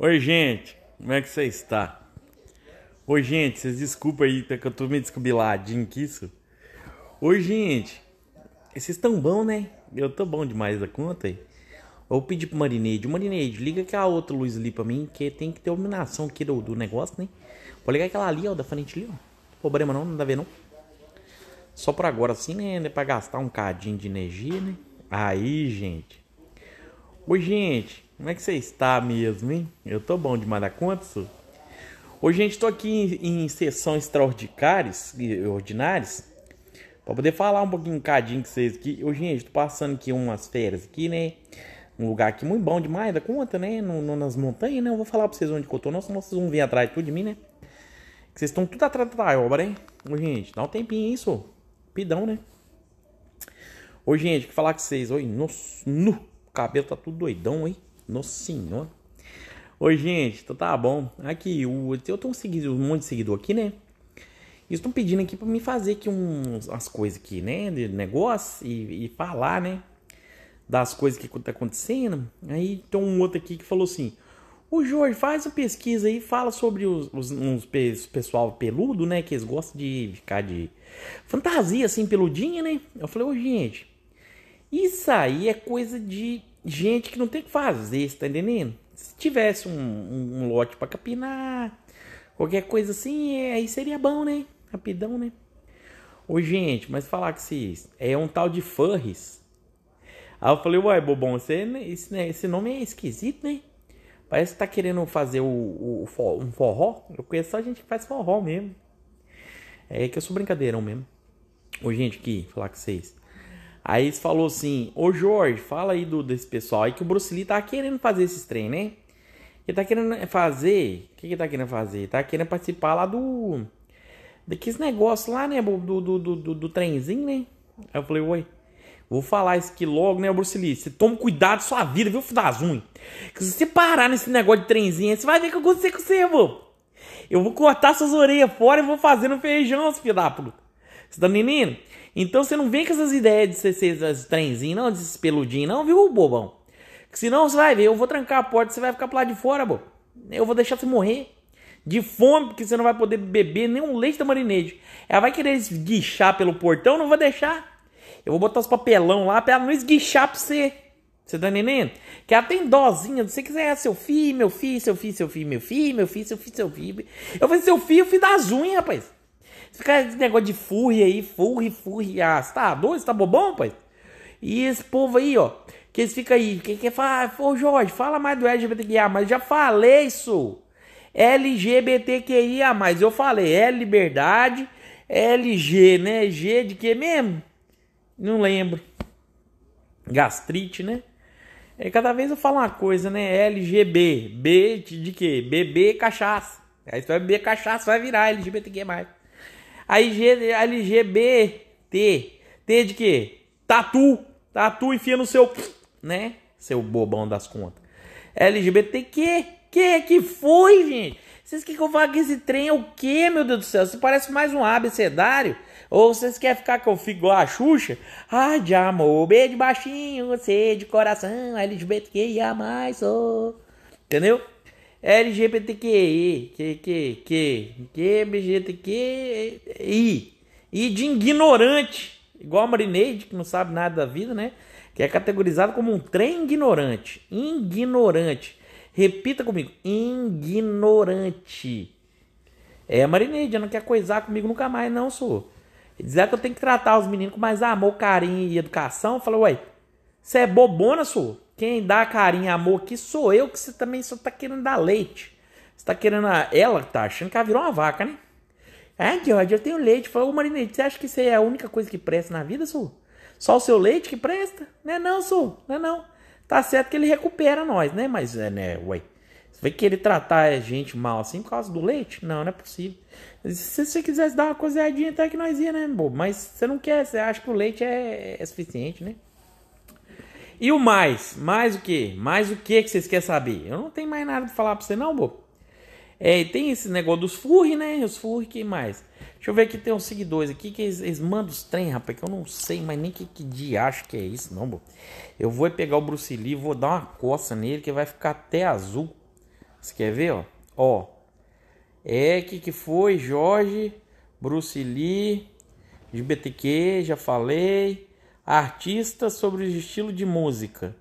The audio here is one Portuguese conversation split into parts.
Oi, gente, como é que você está? Oi, gente, vocês desculpa aí tá que eu tô meio descubiladinho que isso. Oi, gente, vocês estão bom, né? Eu tô bom demais da conta aí. Vou pedir pro Marineide, Marineide, liga aquela outra luz ali pra mim, que tem que ter iluminação aqui do, do negócio, né? Vou ligar aquela ali, ó, da frente ali, ó. Problema não, não dá a ver não. Só por agora assim, né? É pra gastar um cadinho de energia, né? Aí, gente. Oi, gente. Como é que você está mesmo, hein? Eu tô bom demais da conta, senhor. Hoje, gente, estou aqui em, em sessão extraordinárias, ordinárias, para poder falar um pouquinho um cadinho com vocês aqui. Hoje, gente, tô passando aqui umas férias aqui, né? Um lugar aqui muito bom demais da conta, né? No, no, nas montanhas, né? Eu vou falar para vocês onde que eu tô, não, senão vocês vão vir atrás de tudo de mim, né? Que vocês estão tudo atrás da obra, hein? Ô, gente, dá um tempinho isso, pidão, né? Ô, gente, que falar com vocês. Oi, no, o cabelo tá tudo doidão, hein? no Senhor. Oi, gente, então tá bom. Aqui, o, eu tô seguindo um monte de seguidor aqui, né? E estão pedindo aqui para me fazer aqui uns, umas coisas aqui, né? De negócio e, e falar, né? Das coisas que tá acontecendo. Aí tem um outro aqui que falou assim: Ô Jorge, faz uma pesquisa aí, fala sobre os, os, uns pessoal peludo, né? Que eles gostam de ficar de fantasia assim, peludinha, né? Eu falei, ô gente, isso aí é coisa de gente que não tem que fazer, você tá entendendo? Se tivesse um, um, um lote para capinar, qualquer coisa assim, é, aí seria bom, né? Rapidão, né? Ô, gente, mas falar que vocês. É um tal de Furries. Aí eu falei, uai, bobão, você, esse, né, esse nome é esquisito, né? Parece que tá querendo fazer o, o, o, um forró. Eu conheço só gente que faz forró mesmo. É que eu sou brincadeirão mesmo. Ô, gente, que falar com vocês. Aí eles falou assim: Ô Jorge, fala aí do, desse pessoal aí que o Bruce Lee tá querendo fazer esses treinos, né? Ele tá querendo fazer. O que ele tá querendo fazer? Ele tá querendo participar lá do. Daqueles negócios lá, né? Do, do, do, do, do trenzinho, né? Aí eu falei: Oi. Vou falar isso aqui logo, né, Bruce Lee? Você toma cuidado sua vida, viu, das Que se você parar nesse negócio de trenzinho, você vai ver o que aconteceu com você, vou. Eu vou cortar suas orelhas fora e vou fazer no feijão, filho da puta. Você tá menino? Então você não vem com essas ideias de ser, ser as trenzinho, não, desses peludinhos, não, viu, bobão? Que senão você vai ver, eu vou trancar a porta, você vai ficar pro lado de fora, bobo. Eu vou deixar você morrer de fome, porque você não vai poder beber nenhum leite da marineide. Ela vai querer esguichar pelo portão, não vou deixar. Eu vou botar os papelão lá pra ela não esguichar pra você. Você tá entendendo? Que ela tem dozinha, se você quiser, ah, seu filho, meu filho, seu filho, seu filho, meu filho, meu filho, seu filho, seu filho. Eu falei, seu filho, filho das unhas, rapaz. Fica esse negócio de furre aí, furre, furre. Ah, você tá doido? Você tá bobão, pai? E esse povo aí, ó, que eles ficam aí, quem quer falar, ah, ô Jorge, fala mais do LGBTQIA, mas já falei isso. LGBTQIA, mas eu falei, é liberdade, é LG, né? G de que mesmo? Não lembro. Gastrite, né? E é, cada vez eu falo uma coisa, né? LGB, B de que? BB cachaça. Aí você vai beber cachaça, vai virar LGBTQ+ g l g LGBT. T de quê? Tatu. Tatu enfia no seu. Né? Seu bobão das contas. LGBTQ. Que que foi, gente? Vocês querem que eu fale que esse trem é o quê, meu Deus do céu? Você parece mais um abecedário? Ou vocês querem ficar que eu fico igual a Xuxa? Ai, de amor, B de baixinho, você de coração, LGBTQIA+, sou. Entendeu? LGBTQI, que, que, que, que, LGBTQI, e de ignorante, igual a Marineide, que não sabe nada da vida, né? Que é categorizado como um trem ignorante. Ignorante. Repita comigo: ignorante. É, Marineide, ela não quer coisar comigo nunca mais, não, sou. Dizer é que eu tenho que tratar os meninos com mais amor, carinho e educação. Falou, ué, você é bobona, sou? Quem dá carinho amor aqui sou eu, que você também só tá querendo dar leite. Você tá querendo. A... Ela tá achando que ela virou uma vaca, né? Ah, é, George, eu tenho leite. Falou, Marinete, você acha que isso é a única coisa que presta na vida, Sul? Só o seu leite que presta? Não é não, Sul, não é não. Tá certo que ele recupera nós, né? Mas, é, né, ué. Você vai querer tratar a gente mal assim por causa do leite? Não, não é possível. Se você quisesse dar uma coisadinha até que nós ia, né, bobo? Mas você não quer, você acha que o leite é, é suficiente, né? E o mais? Mais o que? Mais o que que vocês querem saber? Eu não tenho mais nada pra falar pra você, não, bobo. É, tem esse negócio dos furri, né? Os furri que mais? Deixa eu ver que tem uns seguidores aqui que eles, eles mandam os trem, rapaz, que eu não sei mas nem que, que dia acho que é isso, não, bobo. Eu vou pegar o Bruce Lee, vou dar uma coça nele que vai ficar até azul. Você quer ver, ó? Ó. É que que foi, Jorge, Bruce Lee, de BTQ, já falei artistas sobre o estilo de música.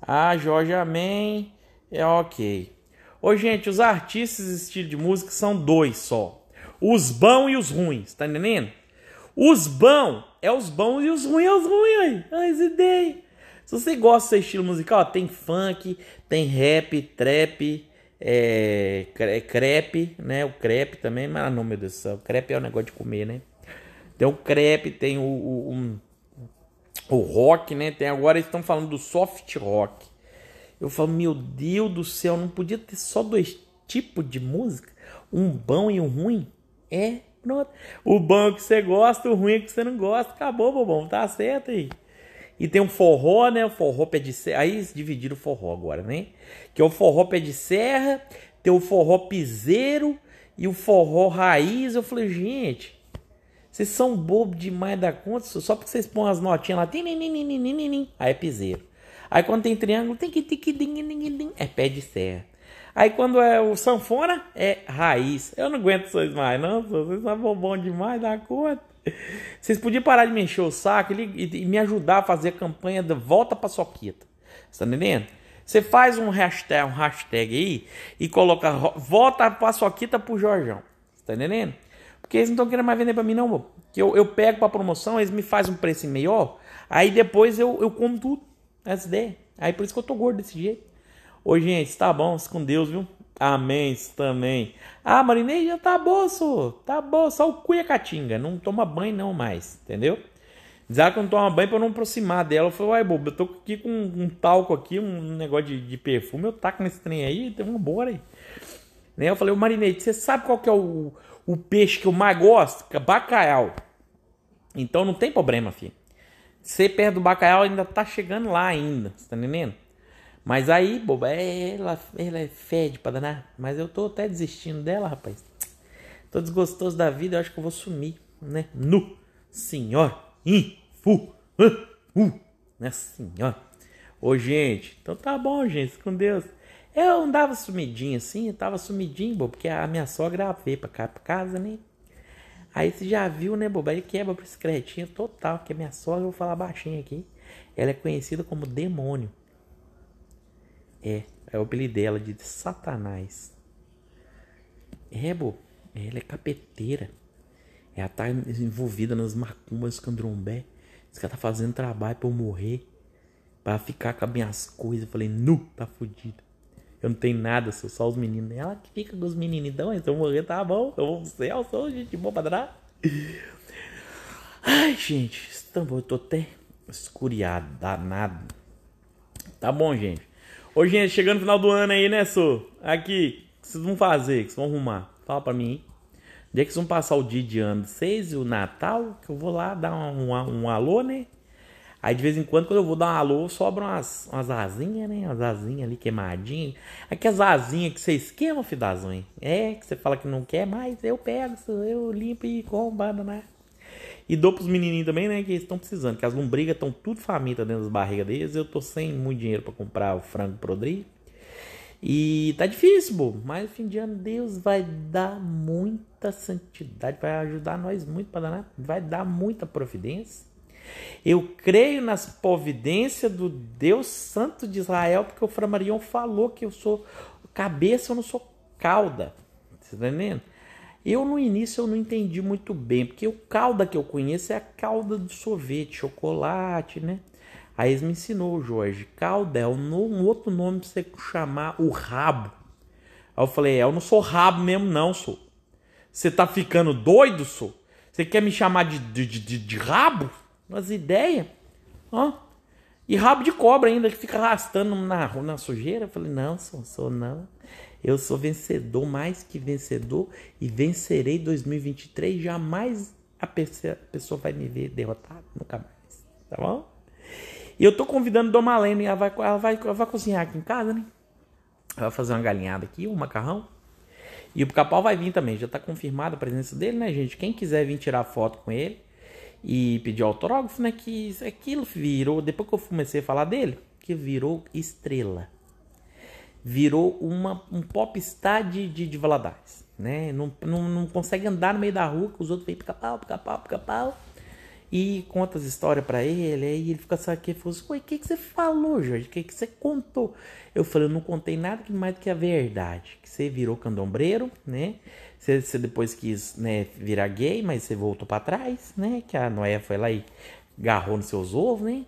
Ah, Jorge Amém, é ok. Ô, gente, os artistas de estilo de música são dois só. Os bons e os ruins, tá entendendo? Os bons é os bons e os ruins é os ruins, ai, ideia ah, Se você gosta desse estilo musical, ó, tem funk, tem rap, trap, é, é, crepe, né? O crepe também, mas não, meu Deus do céu, crepe é um negócio de comer, né? Tem o crepe, tem o, o um, o tipo rock, né? Tem agora eles estão falando do soft rock. Eu falo, meu Deus do céu, não podia ter só dois tipos de música? Um bom e um ruim? É, pronto. O bom é que você gosta, o ruim é que você não gosta. Acabou, bobão, tá certo aí. E tem um forró, né? O forró pé de serra. Aí dividiram o forró agora, né? Que é o forró pé de serra, tem o forró piseiro e o forró raiz. Eu falei, gente, vocês são bobo demais da conta, só porque vocês põem as notinhas lá. Aí é piseiro. Aí quando tem triângulo, tem que é pé de serra. Aí quando é o sanfona, é raiz. Eu não aguento vocês mais, não. Vocês são bobão demais da conta. Vocês podiam parar de me encher o saco e, me ajudar a fazer a campanha de volta pra soqueta. Você tá entendendo? Você faz um hashtag, um hashtag aí e coloca volta pra soquita pro Jorjão. Você tá entendendo? Porque eles não estão querendo mais vender para mim, não, Que eu, eu pego para promoção, eles me fazem um preço melhor, aí depois eu, eu como tudo. Essa ideia. Aí por isso que eu tô gordo desse jeito. Ô, gente, tá bom, com Deus, viu? Amém, também. Ah, Marinei, já tá bom, só. Tá bom, só o catinga. Não toma banho não mais, entendeu? Diz que não toma banho pra não aproximar dela. Eu falei, uai, bobo, eu tô aqui com um talco aqui, um negócio de, de perfume. Eu taco nesse trem aí, então bora aí. Né? Eu falei, o Marinete, você sabe qual que é o, o peixe que eu mais gosto? É bacalhau. Então não tem problema, filho. Você perto do bacalhau ainda tá chegando lá ainda, você tá entendendo? Mas aí, boba, é, ela, ela é fede pra danar. Mas eu tô até desistindo dela, rapaz. Tô desgostoso da vida, eu acho que eu vou sumir, né? no senhor, infu, uh, uh, né, senhor. Ô, gente, então tá bom, gente, com Deus. Eu andava sumidinho assim, tava sumidinho, bobo, porque a minha sogra veio pra, cá, pra casa, né? Aí você já viu, né, bobo? Aí quebra pra secretinha total, porque a minha sogra, eu vou falar baixinho aqui, ela é conhecida como demônio. É, é o apelido dela de Satanás. É, bobo, ela é capeteira. Ela tá envolvida nas macumbas candombé. Diz que ela tá fazendo trabalho pra eu morrer. Pra ficar com as minhas coisas. Eu falei, nu, tá fudido. Eu não tenho nada, sou só os meninos. Ela que fica com os meninidão, então eu morrer, tá bom. Eu vou pro céu, sou gente boa pra dar. Ai, gente, então eu tô até escuriado, danado. Tá bom, gente. Ô, gente, chegando no final do ano aí, né, Sô? Aqui, o que vocês vão fazer? O que vocês vão arrumar? Fala pra mim, hein? Onde é que vocês vão passar o dia de ano? Vocês e o Natal? Que eu vou lá dar um, um, um alô, né? Aí de vez em quando, quando eu vou dar um alô, sobram umas, umas asinhas, né? Umas asinhas ali queimadinhas. Aquelas asinhas que você esquema, fidazão, hein? É, que você fala que não quer mais, eu pego, eu limpo e como né? E dou pros menininhos também, né? Que eles estão precisando, que as lombrigas estão tudo faminta dentro das barrigas deles. Eu tô sem muito dinheiro para comprar o frango podre. E tá difícil, bobo. Mas no fim de ano, Deus vai dar muita santidade, vai ajudar nós muito para danar, vai dar muita providência. Eu creio nas providências do Deus Santo de Israel, porque o Framarion falou que eu sou cabeça, eu não sou cauda. Você está entendendo? Eu no início eu não entendi muito bem, porque o calda que eu conheço é a calda do sorvete, chocolate, né? Aí eles me ensinou, Jorge, calda é um outro nome pra você chamar o rabo. Aí eu falei, é, eu não sou rabo mesmo não, sou. Você tá ficando doido, sou? Você quer me chamar de, de, de, de rabo? Umas ideias. Ó. E rabo de cobra ainda, que fica arrastando na, na sujeira. Eu falei, não, sou, sou não. Eu sou vencedor, mais que vencedor. E vencerei 2023. Jamais a pessoa vai me ver derrotado. Nunca mais. Tá bom? E eu tô convidando Dona Malene. Ela vai, ela, vai, ela vai cozinhar aqui em casa, né? Ela vai fazer uma galinhada aqui, um macarrão. E o Capal vai vir também, já tá confirmada a presença dele, né, gente? Quem quiser vir tirar foto com ele, e pediu autógrafo, né? Que aquilo virou, depois que eu comecei a falar dele, que virou estrela. Virou uma, um popstar de, de, de Valadares, né? Não, não, não consegue andar no meio da rua que os outros vêm pica-pau, pica-pau, pica-pau e conta as histórias para ele, aí ele fica aqui assim, ué, o que, que você falou, Jorge? O que, que você contou? Eu falei, eu não contei nada que mais do que a verdade, que você virou candombreiro, né? Você, você depois quis né, virar gay, mas você voltou para trás, né? Que a Noé foi lá e agarrou nos seus ovos, né?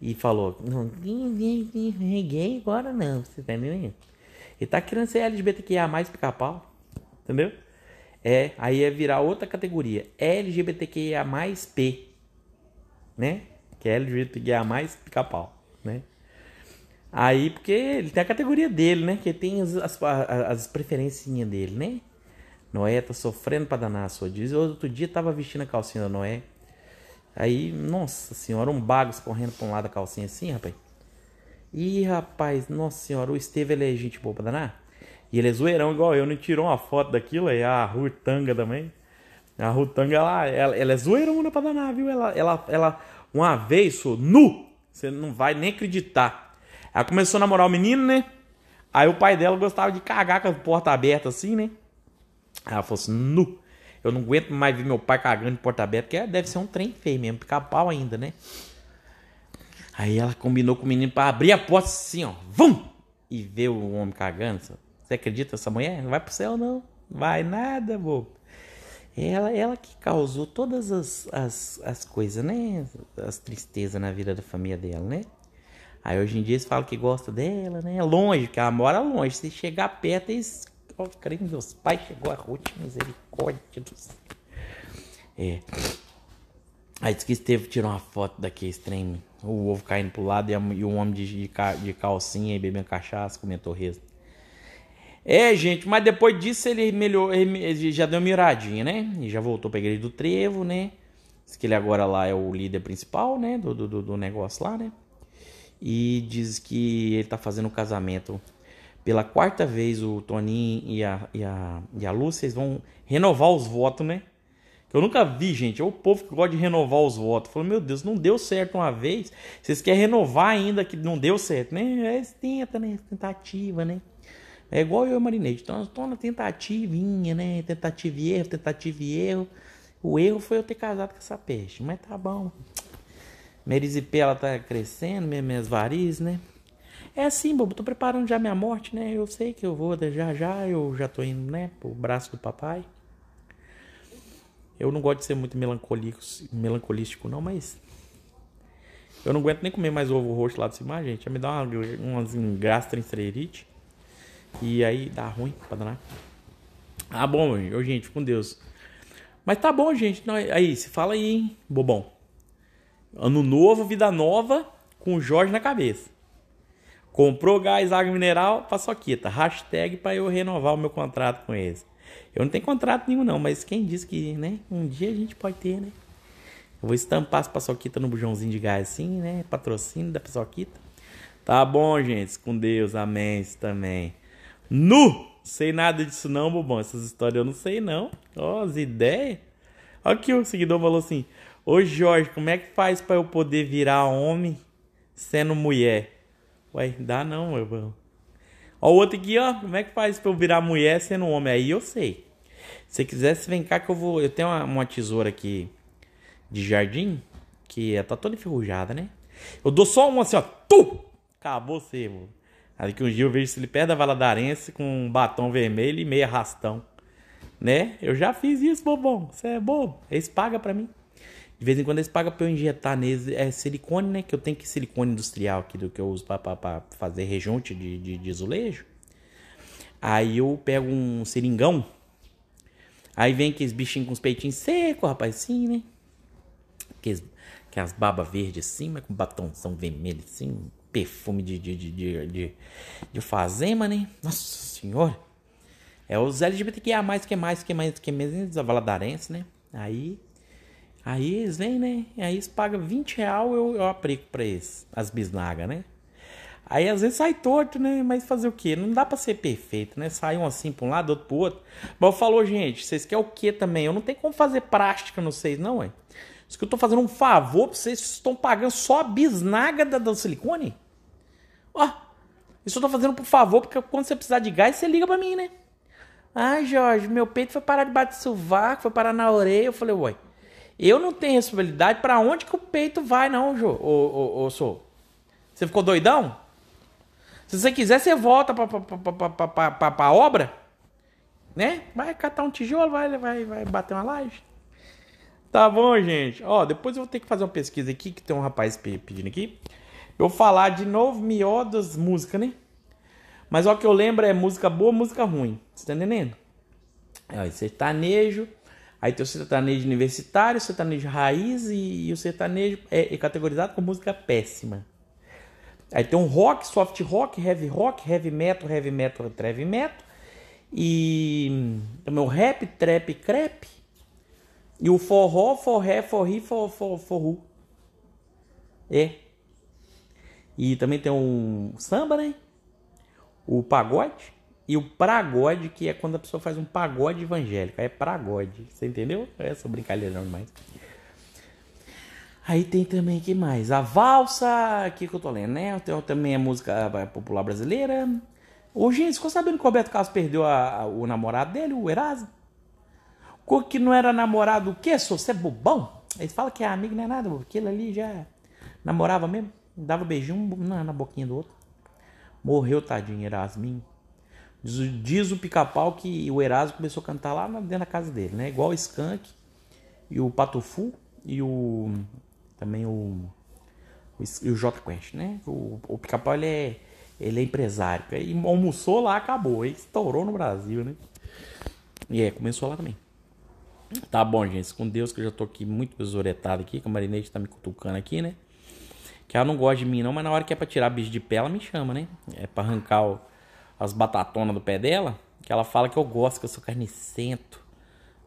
E falou, não, gay agora não, você tá entendendo? Ele tá querendo ser LGBTQIA+, pica-pau, entendeu? É, aí é virar outra categoria, LGBTQIA+, P, né? Que é LGBTQIA+, pica-pau, né? Aí, porque ele tem a categoria dele, né? Que tem as, as, as preferencinhas dele, né? Noé tá sofrendo pra danar a sua diz. Outro dia tava vestindo a calcinha da Noé. Aí, nossa senhora, um bagos correndo pra um lado da calcinha assim, rapaz. Ih, rapaz, nossa senhora, o Esteve ele é gente boa pra danar? E ele é zoeirão igual eu, não tirou uma foto daquilo, aí é a Rutanga também. A Rutanga, ela, ela, ela é zoeirona pra danar, viu? Ela, ela, ela uma vez, sou nu, você não vai nem acreditar. Ela começou a namorar o menino, né? Aí o pai dela gostava de cagar com a porta aberta assim, né? ela falou assim, nu, eu não aguento mais ver meu pai cagando de porta aberta, porque deve ser um trem feio mesmo, picar pau ainda, né? Aí ela combinou com o menino pra abrir a porta assim, ó, vum! E ver o homem cagando, sabe? Você acredita essa mulher? Não vai pro céu, não. Vai nada, bobo. Ela, ela que causou todas as, as, as coisas, né? As tristezas na vida da família dela, né? Aí hoje em dia eles falam que gosta dela, né? Longe, que ela mora longe. Se chegar perto, eles. Ó, oh, meus pais chegou a Ruth, misericórdia do céu. É. Aí diz que Esteve tirou uma foto daquele trem. O ovo caindo pro lado e, a, e o homem de, de, de calcinha e bebendo cachaça, comendo torresmo. É, gente, mas depois disso ele melhor, ele já deu uma miradinha, né? E já voltou pra igreja do Trevo, né? Diz que ele agora lá é o líder principal, né? Do, do, do negócio lá, né? E diz que ele tá fazendo o casamento pela quarta vez. O Toninho e a, e a, e a Lúcia, eles vão renovar os votos, né? Que eu nunca vi, gente. É o povo que gosta de renovar os votos. Falou, meu Deus, não deu certo uma vez. Vocês querem renovar ainda que não deu certo, né? É, tenta, né? Tentativa, né? É igual eu e o Marinete. Então, estou na tentativinha, né? Tentativa e erro, tentativa e erro. O erro foi eu ter casado com essa peste. Mas tá bom. Merizipela ela tá crescendo, minhas varizes, né? É assim, bobo, tô preparando já minha morte, né? Eu sei que eu vou, já já, eu já tô indo, né? Pro braço do papai. Eu não gosto de ser muito melancólico, melancolístico, não, mas. Eu não aguento nem comer mais ovo roxo lá de cima, ah, gente. Já me dá uma, uma, uma e aí dá ruim pra danar. Ah, bom, eu, gente, com Deus. Mas tá bom, gente. Não, aí, se fala aí, hein, bobão. Ano novo, vida nova, com o Jorge na cabeça. Comprou gás, água mineral, paçoquita. Hashtag pra eu renovar o meu contrato com eles. Eu não tenho contrato nenhum, não, mas quem disse que, né? Um dia a gente pode ter, né? Eu vou estampar as paçoquita no bujãozinho de gás assim, né? Patrocínio da paçoquita. Tá bom, gente. Com Deus. Amém. Isso também. Nu! Sei nada disso não, bobão. Essas histórias eu não sei não. Ó, oh, as ideias. Olha aqui o seguidor falou assim: Ô Jorge, como é que faz para eu poder virar homem sendo mulher? Ué, dá não, meu irmão. Ó, o outro aqui, ó. Como é que faz pra eu virar mulher sendo homem? Aí eu sei. Se quisesse, vem cá que eu vou. Eu tenho uma, uma tesoura aqui de jardim que é, tá toda enferrujada, né? Eu dou só uma assim, ó. Tu! Acabou você, mano que um dia eu vejo ele perde a Valadarense com um batom vermelho e meia rastão. Né? Eu já fiz isso, bobão. Você é bobo. Eles pagam pra mim. De vez em quando eles pagam pra eu injetar neles é, silicone, né? Que eu tenho que silicone industrial aqui do que eu uso pra, pra, pra fazer rejunte de, de, de azulejo. Aí eu pego um seringão. Aí vem aqueles bichinhos com os peitinhos secos, rapaz, assim, né? Aqueles, aquelas babas verdes assim, mas com batomzão vermelho assim, perfume de, de, de, de, de fazema, né? Nossa senhora. É os LGBTQIA, mais que é mais, que é mais, que é menos, a Valadarense, né? Aí, aí eles vêm, né? E Aí eles pagam 20 reais, eu, eu aplico pra eles, as bisnagas, né? Aí às vezes sai torto, né? Mas fazer o quê? Não dá para ser perfeito, né? Sai um assim pra um lado, outro pro outro. Mas falou, gente, vocês querem o quê também? Eu não tenho como fazer prática não sei, não, ué. Isso que eu tô fazendo um favor pra vocês, vocês estão pagando só a bisnaga da, da silicone? Ó, isso eu tô fazendo por favor, porque quando você precisar de gás, você liga pra mim, né? Ah, Jorge, meu peito foi parar de do sovaco, foi parar na orelha. Eu falei, uai, eu não tenho responsabilidade para onde que o peito vai, não, Jô, ô, ô, ô, Sou. Você ficou doidão? Se você quiser, você volta pra, pra, pra, pra, pra, pra obra, né? Vai catar um tijolo, vai, vai, vai bater uma laje. Tá bom, gente. Ó, depois eu vou ter que fazer uma pesquisa aqui, que tem um rapaz pedindo aqui eu falar de novo melhor das músicas, né? Mas o que eu lembro é música boa, música ruim. Você tá entendendo? Aí sertanejo, aí tem o sertanejo universitário, o sertanejo raiz e, e o sertanejo é, é, categorizado como música péssima. Aí tem um rock, soft rock, heavy rock, heavy metal, heavy metal, heavy metal. E hum, o meu rap, trap, crap. E o forró, forré, forri, for, for, forru. É, e também tem um samba, né? O pagode e o pragode, que é quando a pessoa faz um pagode evangélico. Aí é pragode. Você entendeu? É só brincadeira não demais. Aí tem também que mais? A valsa, aqui que eu tô lendo, né? Tem também a música popular brasileira. Ô, gente, ficou sabendo que o Roberto Carlos perdeu a, a, o namorado dele, o Erasmo? que não era namorado o quê, senhor? Você é bobão? Eles falam que é amigo, não é nada, porque ele ali já namorava mesmo. Dava beijinho na, na boquinha do outro. Morreu, tadinho, Erasmin. Diz, diz o pica-pau que o Erasmo começou a cantar lá dentro da casa dele, né? Igual o Skank e o Patufu e o. Também o. o J Quest, né? O, o pica-pau ele é, ele é empresário. Aí almoçou lá, acabou. Aí estourou no Brasil, né? E é, começou lá também. Tá bom, gente. Com Deus que eu já tô aqui muito besoretado aqui, que o marinete tá me cutucando aqui, né? que ela não gosta de mim não, mas na hora que é pra tirar bicho de pé, ela me chama, né? É pra arrancar o, as batatonas do pé dela, que ela fala que eu gosto, que eu sou carnicento.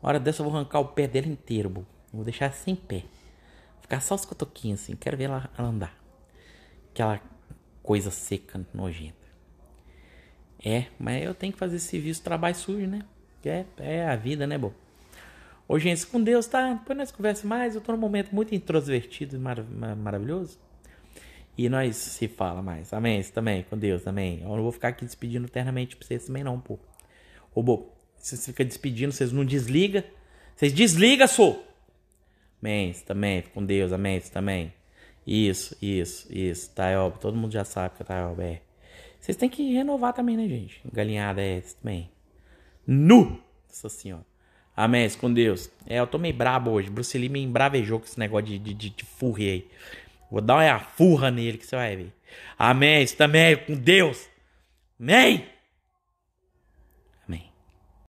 Na hora dessa eu vou arrancar o pé dela inteiro, bo. vou deixar sem pé. Ficar só os cotoquinhos assim, quero ver ela, ela andar. Aquela coisa seca, nojenta. É, mas eu tenho que fazer esse serviço, trabalho sujo, né? É, é a vida, né, bom? Ô, gente, com Deus, tá? Depois nós conversamos mais. Eu tô num momento muito introvertido e mar mar maravilhoso. E nós se fala mais. Amém. Você também, com Deus. Amém. Eu não vou ficar aqui despedindo eternamente pra vocês também, não, pô. Ô, vocês ficam despedindo, vocês não desligam. Vocês desligam, sou. Amém. Você também, com Deus. Amém. Você também. Isso, isso, isso. Taioba, tá, todo mundo já sabe que a Taioba é. Vocês têm que renovar também, né, gente? Galinhada é essa também. Nu! Nossa senhora. Amém, com Deus. É, eu tô meio brabo hoje. Bruce Lee me embravejou com esse negócio de, de, de, de aí. Vou dar uma furra nele que você vai ver. Amém. Isso também é com Deus. Amém.